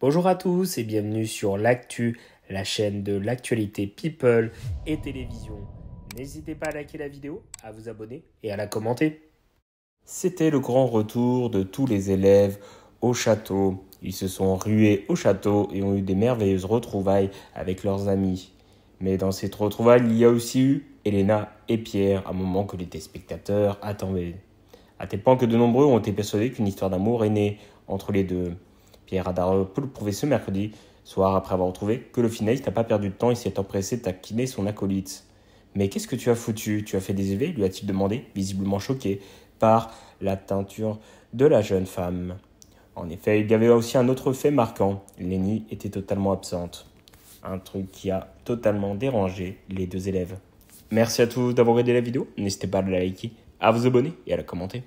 Bonjour à tous et bienvenue sur l'actu, la chaîne de l'actualité people et télévision. N'hésitez pas à liker la vidéo, à vous abonner et à la commenter. C'était le grand retour de tous les élèves au château. Ils se sont rués au château et ont eu des merveilleuses retrouvailles avec leurs amis. Mais dans cette retrouvaille, il y a aussi eu Elena et Pierre, un moment que les téléspectateurs attendaient. À tel point que de nombreux ont été persuadés qu'une histoire d'amour est née entre les deux. Pierre le prouver ce mercredi soir, après avoir trouvé que le finaliste n'a pas perdu de temps, et s'est empressé de taquiner son acolyte. Mais qu'est-ce que tu as foutu Tu as fait des élevés lui a-t-il demandé, visiblement choqué par la teinture de la jeune femme. En effet, il y avait aussi un autre fait marquant. Lenny était totalement absente. Un truc qui a totalement dérangé les deux élèves. Merci à tous d'avoir aidé la vidéo. N'hésitez pas à la liker, à vous abonner et à la commenter.